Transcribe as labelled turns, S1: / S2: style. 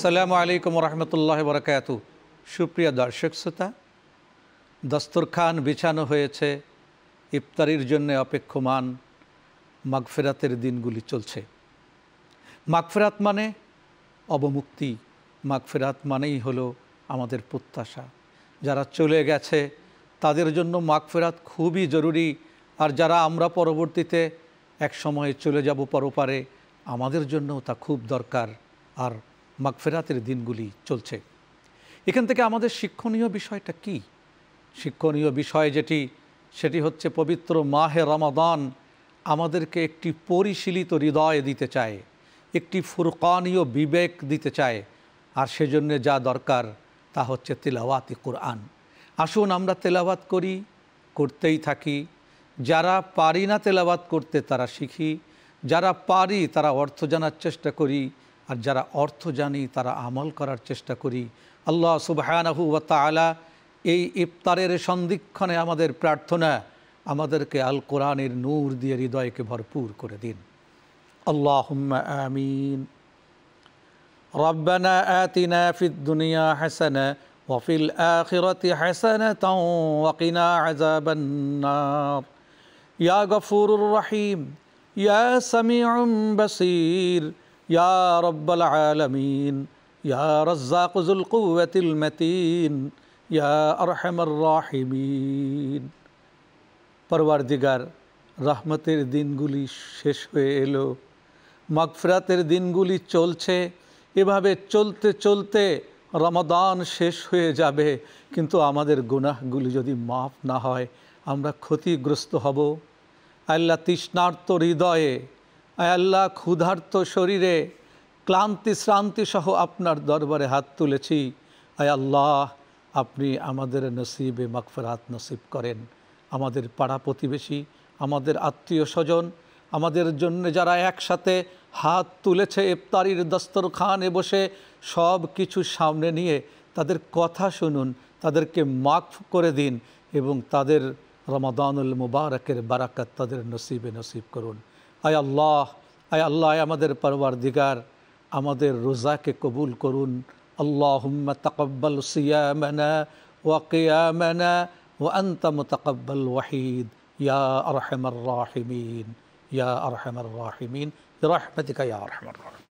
S1: আসসালামু আলাইকুম রহমতুল্লাহ বরকাত সুপ্রিয় দর্শক শ্রোতা দস্তরখান বিছানো হয়েছে ইফতারির জন্য অপেক্ষমান মাগফেরাতের দিনগুলি চলছে মাগফেরাত মানে অবমুক্তি মাগফেরাত মানেই হলো আমাদের প্রত্যাশা যারা চলে গেছে তাদের জন্য মাগফেরাত খুবই জরুরি আর যারা আমরা পরবর্তীতে এক সময়ে চলে যাব পরপারে আমাদের জন্যও তা খুব দরকার আর মাগফেরাতের দিনগুলি চলছে এখান থেকে আমাদের শিক্ষণীয় বিষয়টা কি শিক্ষণীয় বিষয় যেটি সেটি হচ্ছে পবিত্র মাহে রমাদান আমাদেরকে একটি পরিশীলিত হৃদয় দিতে চায় একটি ফুরকানীয় বিবেক দিতে চায় আর সেজন্য যা দরকার তা হচ্ছে তেলাওয়াতি কোরআন আসুন আমরা তেলাওয়াত করি করতেই থাকি যারা পারি না তেলাবাত করতে তারা শিখি যারা পারি তারা অর্থ জানার চেষ্টা করি আর যারা অর্থ জানি তারা আমল করার চেষ্টা করি আল্লাহ সুবাহানাহু তালা এই ইফতারের সন্ধিক্ষণে আমাদের প্রার্থনা আমাদেরকে আল কোরআনের নূর দিয়ে হৃদয়কে ভরপুর করে দিন আল্লাহ আমিন ربنا آتنا في الدنيا حسنة وفي الآخرة حسنة وقنا عذاب النار يا غفور رحيم يا سميع بصير ইয়া রব্বাল ইয়া ইয়া রহমতের দিনগুলি শেষ হয়ে এলো মগফরাতের দিনগুলি চলছে এভাবে চলতে চলতে রমাদান শেষ হয়ে যাবে কিন্তু আমাদের গুনাহগুলি যদি মাফ না হয় আমরা ক্ষতিগ্রস্ত হব আল্লাহ তৃষ্ণার্ত হৃদয়ে আল্লাহ ক্ষুধার্ত শরীরে ক্লান্তি শ্রান্তি সহ আপনার দরবারে হাত তুলেছি আয় আল্লাহ আপনি আমাদের নসিবে হাত নসিব করেন আমাদের পাড়া প্রতিবেশী আমাদের আত্মীয় স্বজন আমাদের জন্য যারা একসাথে হাত তুলেছে ইফতারির দস্তরখানে বসে সব কিছু সামনে নিয়ে তাদের কথা শুনুন তাদেরকে মাফ করে দিন এবং তাদের রমাদানুল মুবারকের বারাকাত তাদের নসিবে নসিব করুন আয় আল্লাহ আয় আল্লাহ আমাদের পরওয়ারদিগার আমাদের রোজাকে কবুল করুন আল্লাহুম্মা তাকাব্বাল সিয়ামানা ওয়া কিয়ামানা ওয়া আনতা মুতাকাব্বাল ওয়াহিদ ইয়া আরহামার রাহিমিন ইয়া আরহামার রাহিমিন برحمتك يا ارحم الراحمين